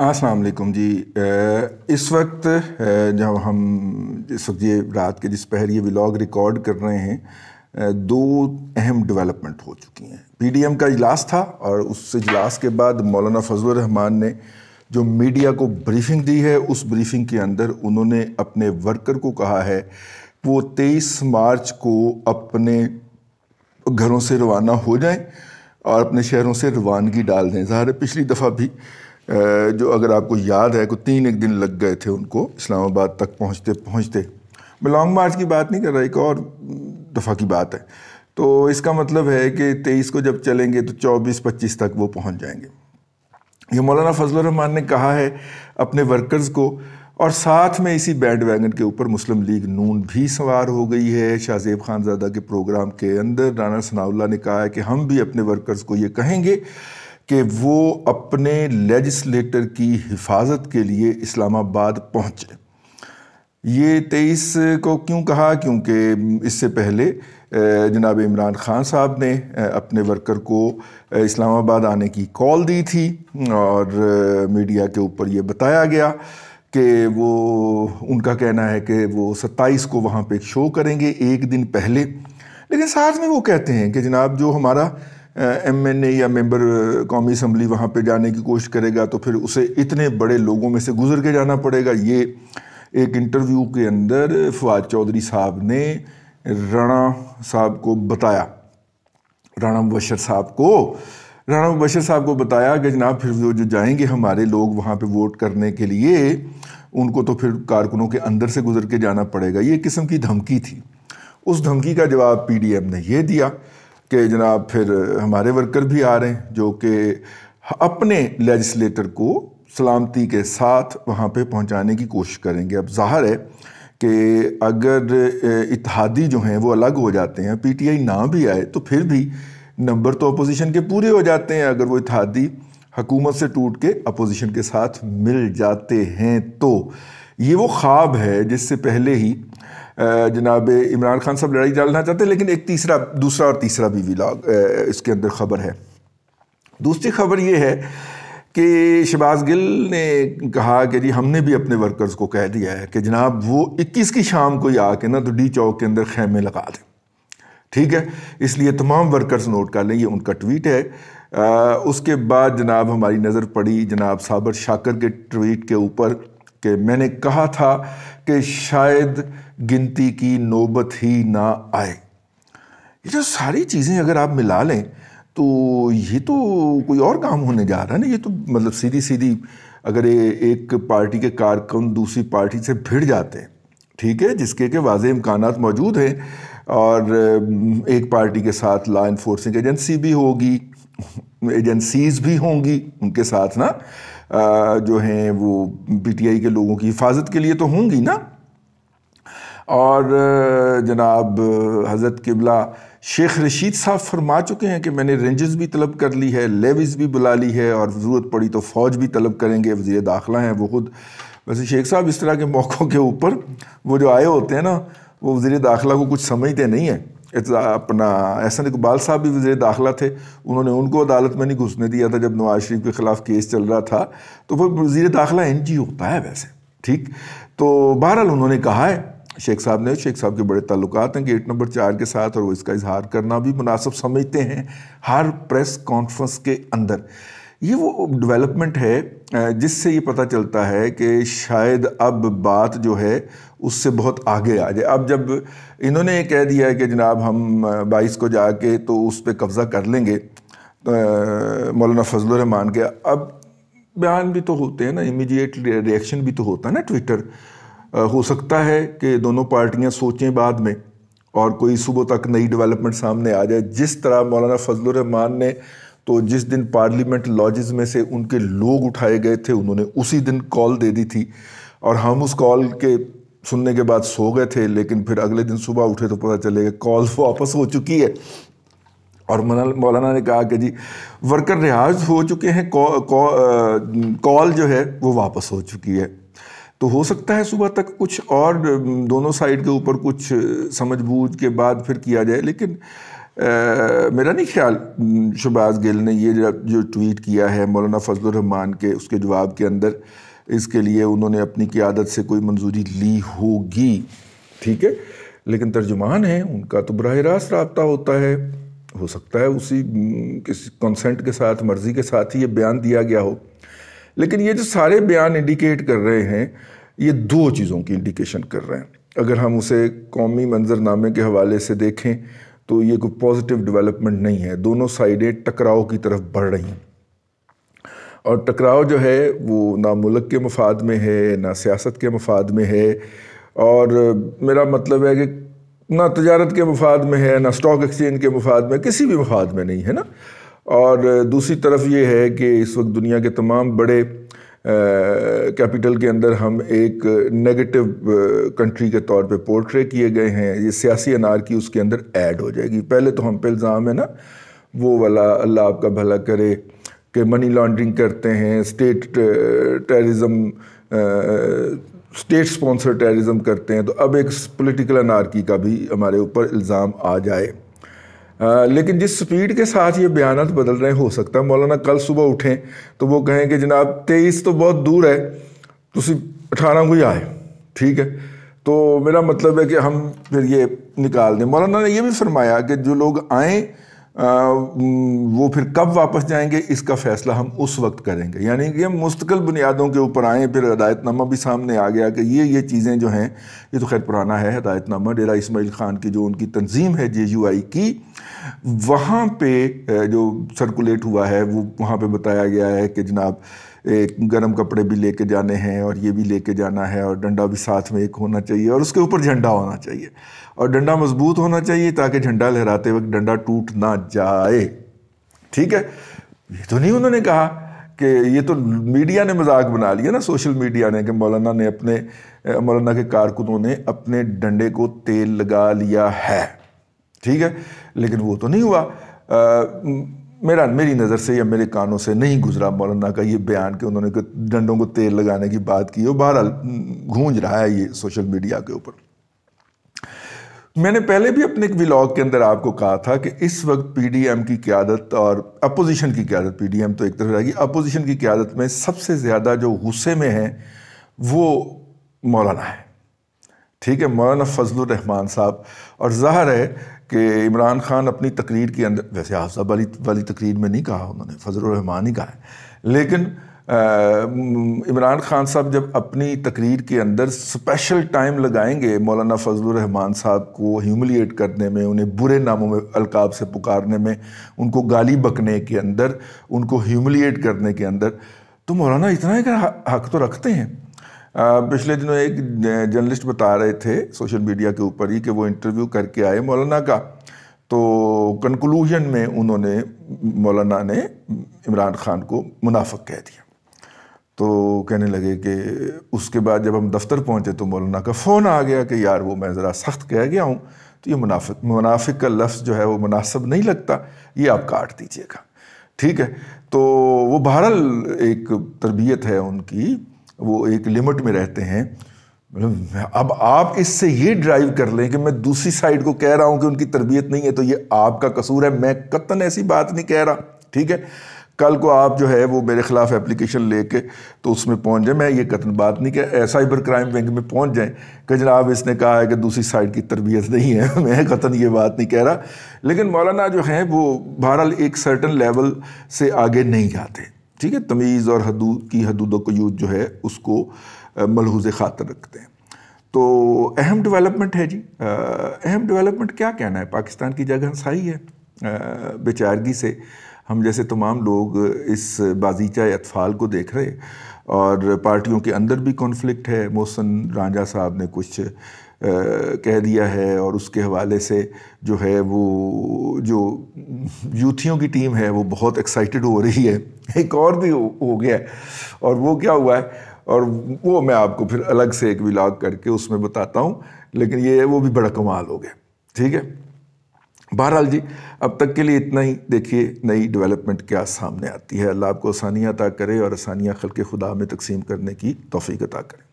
असलम जी इस वक्त जब हम इस वक्त ये रात के जिस पहर ये व्लॉग रिकॉर्ड कर रहे हैं दो अहम डेवलपमेंट हो चुकी हैं पीडीएम का इजलास था और उस इजलास के बाद मौलाना फजल रहमान ने जो मीडिया को ब्रीफिंग दी है उस ब्रीफिंग के अंदर उन्होंने अपने वर्कर को कहा है वो 23 मार्च को अपने घरों से रवाना हो जाएं और अपने शहरों से रवानगी डाल दें ज़ाहिर पिछली दफ़ा भी जो अगर आपको याद है कि तीन एक दिन लग गए थे उनको इस्लामाबाद तक पहुँचते पहुँचते मैं लॉन्ग मार्च की बात नहीं कर रहा एक और दफ़ा की बात है तो इसका मतलब है कि तेईस को जब चलेंगे तो चौबीस पच्चीस तक वो पहुँच जाएंगे ये मौलाना फजल रहमान ने कहा है अपने वर्कर्स को और साथ में इसी बैंड वैगन के ऊपर मुस्लिम लीग नून भी सवार हो गई है शाहजेब खानजादा के प्रोग्राम के अंदर राना सनाउल्ला ने कहा है कि हम भी अपने वर्कर्स को ये कहेंगे कि वो अपने लेजिस्लेटर की हिफाजत के लिए इस्लामाबाद पहुँचे ये तेईस को क्यों कहा क्योंकि इससे पहले जनाब इमरान खान साहब ने अपने वर्कर को इस्लामाबाद आने की कॉल दी थी और मीडिया के ऊपर ये बताया गया कि वो उनका कहना है कि वो सत्ताईस को वहाँ पे शो करेंगे एक दिन पहले लेकिन साथ में वो कहते हैं कि जनाब जो हमारा एम एन ए या मेंबर कौमी असम्बली वहाँ पे जाने की कोशिश करेगा तो फिर उसे इतने बड़े लोगों में से गुजर के जाना पड़ेगा ये एक इंटरव्यू के अंदर फवाद चौधरी साहब ने राणा साहब को बताया राणा मुबशर साहब को राणा मुबशर साहब को बताया कि जनाब फिर वो जो जाएंगे हमारे लोग वहाँ पे वोट करने के लिए उनको तो फिर कारकुनों के अंदर से गुजर के जाना पड़ेगा ये किस्म की धमकी थी उस धमकी का जवाब पीडीएम ने यह दिया कि जनाब फिर हमारे वर्कर भी आ रहे हैं जो कि अपने लेजिस्लेटर को सलामती के साथ वहाँ पे पहुँचाने की कोशिश करेंगे अब जाहिर है कि अगर इतिहादी जो हैं वो अलग हो जाते हैं पीटीआई ना भी आए तो फिर भी नंबर तो अपोजिशन के पूरे हो जाते हैं अगर वो इतिहादी हकूमत से टूट के अपोजिशन के साथ मिल जाते हैं तो ये वो ख्वाब है जिससे पहले ही जनाब इमरान खान साहब लड़ाई डालना चाहते हैं लेकिन एक तीसरा दूसरा और तीसरा भी विलाग इसके अंदर ख़बर है दूसरी खबर ये है कि शबाज गिल ने कहा कि जी हमने भी अपने वर्कर्स को कह दिया है कि जनाब वो 21 की शाम को ही आके ना तो डी चौक के अंदर खेमे लगा दें ठीक है इसलिए तमाम वर्कर्स नोट कर लें ये उनका ट्वीट है आ, उसके बाद जनाब हमारी नज़र पड़ी जनाब साबर शाकर के ट्वीट के ऊपर कि मैंने कहा था कि शायद गिनती की नौबत ही ना आए ये जो सारी चीज़ें अगर आप मिला लें तो ये तो कोई और काम होने जा रहा है ना ये तो मतलब सीधी सीधी अगर ए, एक पार्टी के कारकुन दूसरी पार्टी से भिड़ जाते हैं ठीक है जिसके के वाज इम्कान मौजूद हैं और एक पार्टी के साथ लॉ इन्फोर्सिंग एजेंसी भी होगी एजेंसीज भी होंगी उनके साथ ना जो हैं वो पीटीआई के लोगों की हिफाजत के लिए तो होंगी ना और जनाब हज़रत किबला शेख रशीद साहब फरमा चुके हैं कि मैंने रेंजेस भी तलब कर ली है लेविज़ भी बुला ली है और ज़रूरत पड़ी तो फ़ौज भी तलब करेंगे वजीर दाखिला हैं वो ख़ुद वैसे शेख साहब इस तरह के मौक़ों के ऊपर वो जो आए होते हैं ना वो वजीर दाखिला को कुछ समझते नहीं हैं अपना एहसन इकबाल साहब भी वजे दाखिला थे उन्होंने उनको अदालत में नहीं घुसने दिया था जब नवाज शरीफ के ख़िलाफ़ केस चल रहा था तो वह वजी दाखिला एन जी होता है वैसे ठीक तो बहरहाल उन्होंने कहा है शेख साहब ने शेख साहब के बड़े ताल्लुक हैं गेट नंबर चार के साथ और वो इसका इजहार करना भी मुनासब समझते हैं हर प्रेस कॉन्फ्रेंस के अंदर ये वो डेवलपमेंट है जिससे ये पता चलता है कि शायद अब बात जो है उससे बहुत आगे आ जाए अब जब इन्होंने ये कह दिया है कि जनाब हम बाईस को जाके तो उस पर कब्ज़ा कर लेंगे मौलाना फजल के अब बयान भी तो होते हैं ना इमीडिएट रिएक्शन भी तो होता है ना ट्विटर हो सकता है कि दोनों पार्टियां सोचें बाद में और कोई सुबह तक नई डेवलपमेंट सामने आ जाए जिस तरह मौलाना फजल ने तो जिस दिन पार्लियामेंट लॉजेस में से उनके लोग उठाए गए थे उन्होंने उसी दिन कॉल दे दी थी और हम उस कॉल के सुनने के बाद सो गए थे लेकिन फिर अगले दिन सुबह उठे तो पता चलेगा कॉल वापस हो चुकी है और मौलाना ने कहा कि जी वर्कर रिहाज हो चुके हैं कॉल जो है वो वापस हो चुकी है तो हो सकता है सुबह तक कुछ और दोनों साइड के ऊपर कुछ समझ बूझ के बाद फिर किया जाए लेकिन मेरा नहीं ख्याल शबाज गिल ने ये जो ट्वीट किया है मौलाना फजलरहमान के उसके जवाब के अंदर इसके लिए उन्होंने अपनी क्यादत से कोई मंजूरी ली होगी ठीक है लेकिन तर्जुमान है उनका तो बरह रास्त रबता होता है हो सकता है उसी किसी कंसेंट के साथ मर्ज़ी के साथ ही ये बयान दिया गया हो लेकिन ये जो सारे बयान इंडिकेट कर रहे हैं ये दो चीज़ों की इंडिकेशन कर रहे हैं अगर हम उसे कौमी मंजरनामे के हवाले से देखें तो ये कोई पॉजिटिव डेवलपमेंट नहीं है दोनों साइडें टकराव की तरफ बढ़ रही हैं और टकराव जो है वो ना मुल्क के मफाद में है ना सियासत के मफाद में है और मेरा मतलब है कि ना तजारत के मफाद में है ना स्टॉक एक्सचेंज के मफाद में किसी भी मफाद में नहीं है ना और दूसरी तरफ ये है कि इस वक्त दुनिया के तमाम बड़े कैपिटल के अंदर हम एक नेगेटिव कंट्री के तौर पे पोर्ट्रे किए गए हैं ये सियासी अनारकी उसके अंदर ऐड हो जाएगी पहले तो हम पे इल्ज़ाम है ना वो वाला अल्लाह आपका भला करे कि मनी लॉन्ड्रिंग करते हैं state terrorism state sponsor terrorism करते हैं तो अब एक पॉलिटिकल अनारकी का भी हमारे ऊपर इल्ज़ाम आ जाए आ, लेकिन जिस स्पीड के साथ ये बयान बदल रहे हो सकता है मौलाना कल सुबह उठें तो वो कहें कि जनाब तेईस तो बहुत दूर है तुम अठारह को ही आए ठीक है तो मेरा मतलब है कि हम फिर ये निकाल दें मौलाना ने यह भी फरमाया कि जो लोग आएँ वो फिर कब वापस जाएंगे इसका फैसला हम उस वक्त करेंगे यानी कि हम मुस्तकिल बुनियादों के ऊपर आएँ फिर हदायतनामा भी सामने आ गया कि ये ये चीज़ें जो हैं ये तो खैर पुराना है हदायतनामा डेरा इसमाइल ख़ान की जो उनकी तंजीम है जे यू आई की वहाँ पर जो सर्कुलेट हुआ है वो वहाँ पर बताया गया है कि जनाब गर्म कपड़े भी लेके जाने हैं और ये भी लेके जाना है और डंडा भी साथ में एक होना चाहिए और उसके ऊपर झंडा होना चाहिए और डंडा मजबूत होना चाहिए ताकि झंडा लहराते वक्त डंडा टूट ना जाए ठीक है ये तो नहीं उन्होंने कहा कि ये तो मीडिया ने मजाक बना लिया ना सोशल मीडिया ने कि मौलाना ने अपने मौलाना के कारकुनों ने अपने डंडे को तेल लगा लिया है ठीक है लेकिन वो तो नहीं हुआ आ, मेरा मेरी नज़र से या मेरे कानों से नहीं गुजरा मौलाना का ये बयान कि उन्होंने डंडों को तेल लगाने की बात की और बहरहाल गूंज रहा है ये सोशल मीडिया के ऊपर मैंने पहले भी अपने एक व्लॉग के अंदर आपको कहा था कि इस वक्त पीडीएम की क्यादत और अपोजिशन की क्यादत पीडीएम तो एक तरफ रहेगी अपोजिशन की क्यादत में सबसे ज़्यादा जो गुस्से में है वो मौलाना है ठीक है मौलाना फजल रहमान साहब और ज़ाहर है कि इमरान खान अपनी तकरीर के अंदर वैसे आफ्ताब वाली वाली तकरीर में नहीं कहा उन्होंने फजलरहमान ही कहा है लेकिन इमरान खान साहब जब अपनी तकरीर के अंदर स्पेशल टाइम लगाएंगे मौलाना फजलरहमान साहब को ह्यूमिलिएट करने में उन्हें बुरे नामों में अलकाब से पुकारने में उनको गाली बकने के अंदर उनको ह्यूमिलिएट करने के अंदर तो मौलाना इतना ही हक तो रखते हैं पिछले दिनों एक जर्नलिस्ट बता रहे थे सोशल मीडिया के ऊपर ही कि वो इंटरव्यू करके आए मौलाना का तो कंक्लूजन में उन्होंने मौलाना ने इमरान खान को मुनाफक कह दिया तो कहने लगे कि उसके बाद जब हम दफ्तर पहुंचे तो मौलाना का फ़ोन आ गया कि यार वो मैं ज़रा सख्त कह गया हूँ तो ये मुनाफिक मुनाफिक का लफ्ज़ जो है वो मुनासब नहीं लगता ये आप काट दीजिएगा ठीक है तो वो बहरल एक तरबियत है उनकी वो एक लिमिट में रहते हैं मतलब अब आप इससे ये ड्राइव कर लें कि मैं दूसरी साइड को कह रहा हूँ कि उनकी तरबियत नहीं है तो ये आपका कसूर है मैं कतन ऐसी बात नहीं कह रहा ठीक है कल को आप जो है वो मेरे ख़िलाफ़ एप्लीकेशन ले के तो उसमें पहुंच जाए मैं ये कतन बात नहीं कह साइबर क्राइम विंग में पहुंच जाए कि जनाब इसने कहा है कि दूसरी साइड की तरबियत नहीं है मैं कतन ये बात नहीं कह रहा लेकिन मौलाना जो हैं वो बहरहाल एक सर्टन लेवल से आगे नहीं जाते ठीक है तमीज़ और हदूद की हदूद कयूद जो है उसको मलहूज ख़ातर रखते हैं तो अहम डेवलपमेंट है जी अहम डेवलपमेंट क्या कहना है पाकिस्तान की जगह सही है बेचारगी से हम जैसे तमाम लोग इस बाजीचा अतफाल को देख रहे और पार्टियों के अंदर भी कॉन्फ्लिक्ट है मोहसन रांझा साहब ने कुछ कह दिया है और उसके हवाले से जो है वो जो यूथियों की टीम है वो बहुत एक्साइटेड हो रही है एक और भी हो, हो गया है और वो क्या हुआ है और वो मैं आपको फिर अलग से एक व्लाग करके उसमें बताता हूँ लेकिन ये वो भी बड़ा कमाल हो गया ठीक है बहरहाल जी अब तक के लिए इतना ही देखिए नई डेवलपमेंट क्या सामने आती है अल्लाह आपको आसानियाँ अता करे और आसानियाँ खल के खुदा में तकसीम करने की तोफ़ी अता करें